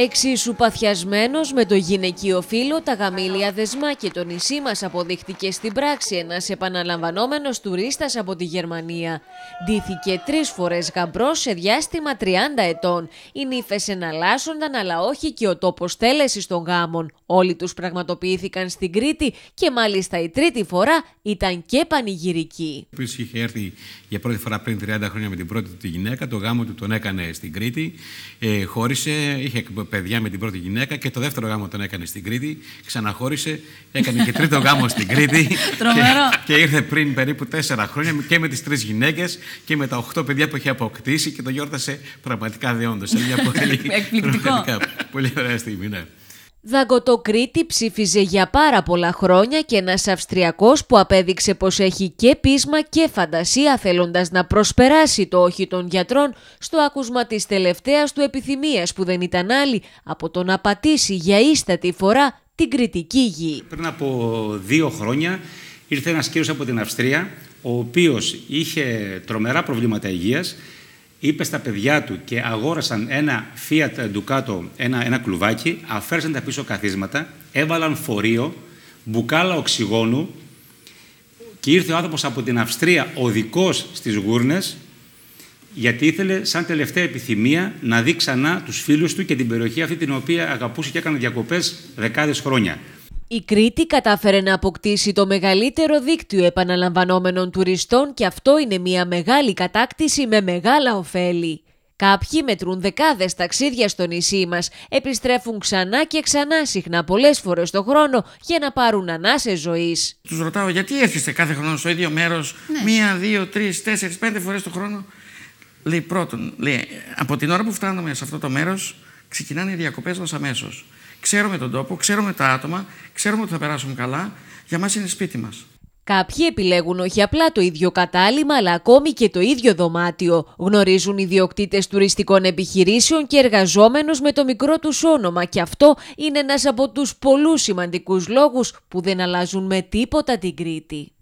Εξίσου παθιασμένος με το γυναικείο φύλλο, τα γαμήλια δεσμά και το νησί μας αποδείχτηκε στην πράξη ένας επαναλαμβανόμενος τουρίστας από τη Γερμανία. Ντύθηκε τρεις φορές γαμπρός σε διάστημα 30 ετών. Οι νύφες εναλλάσσονταν, αλλά όχι και ο τόπος τέλεση των γάμων. Όλοι τους πραγματοποιήθηκαν στην Κρήτη και μάλιστα η τρίτη φορά ήταν και πανηγυρική. Ο είχε έρθει για πρώτη φορά πριν 30 χρόνια με την πρώτη του γυναίκα, το γάμο του τον έκανε στην Κρήτη, ε, χώρισε, είχε παιδιά με την πρώτη γυναίκα και το δεύτερο γάμο τον έκανε στην Κρήτη. Ξαναχώρησε, έκανε και τρίτο γάμο στην Κρήτη. και, ήρθε πριν περίπου τέσσερα χρόνια και με τις τρεις γυναίκες και με τα οχτώ παιδιά που είχε αποκτήσει και το γιόρτασε πραγματικά δεόντως. είναι μια πολύ, πολύ ωραία στιγμή, ναι. Δαγκωτοκρίτη ψήφιζε για πάρα πολλά χρόνια και ένας Αυστριακός που απέδειξε πως έχει και πείσμα και φαντασία θέλοντας να προσπεράσει το όχι των γιατρών στο άκουσμα της τελευταίας του επιθυμίας που δεν ήταν άλλη από το να πατήσει για ίστατη φορά την κριτική γη. Πριν από δύο χρόνια ήρθε ένας κύριος από την Αυστρία ο οποίος είχε τρομερά προβλήματα υγείας είπε στα παιδιά του και αγόρασαν ένα Fiat Ducato, ένα, ένα κλουβάκι, αφαίρεσαν τα πίσω καθίσματα, έβαλαν φορείο, μπουκάλα οξυγόνου και ήρθε ο άνθρωπος από την Αυστρία, οδικός στις γούρνες, γιατί ήθελε σαν τελευταία επιθυμία να δει ξανά τους φίλους του και την περιοχή αυτή την οποία αγαπούσε και έκανε διακοπές δεκάδες χρόνια. Η Κρήτη κατάφερε να αποκτήσει το μεγαλύτερο δίκτυο επαναλαμβανόμενων τουριστών και αυτό είναι μια μεγάλη κατάκτηση με μεγάλα ωφέλη. Κάποιοι μετρούν δεκάδες ταξίδια στο νησί μας, επιστρέφουν ξανά και ξανά συχνά πολλές φορές το χρόνο για να πάρουν ανάσες ζωής. Τους ρωτάω γιατί έρχεστε κάθε χρόνο στο ίδιο μέρος, ναι. μία, δύο, τρεις, τέσσερις, πέντε φορές το χρόνο. Λέει πρώτον, λέει, από την ώρα που φτάνουμε σε αυτό το μέρος ξεκινάνε οι διακοπές μας αμέσως. Ξέρουμε τον τόπο, ξέρουμε τα άτομα, ξέρουμε ότι θα περάσουμε καλά. Για μας είναι σπίτι μας. Κάποιοι επιλέγουν όχι απλά το ίδιο κατάλημα, αλλά ακόμη και το ίδιο δωμάτιο. Γνωρίζουν ιδιοκτήτες τουριστικών επιχειρήσεων και εργαζόμενους με το μικρό τους όνομα, και αυτό είναι ένας από τους πολλούς σημαντικούς λόγους που δεν αλλάζουν με τίποτα την Κρήτη.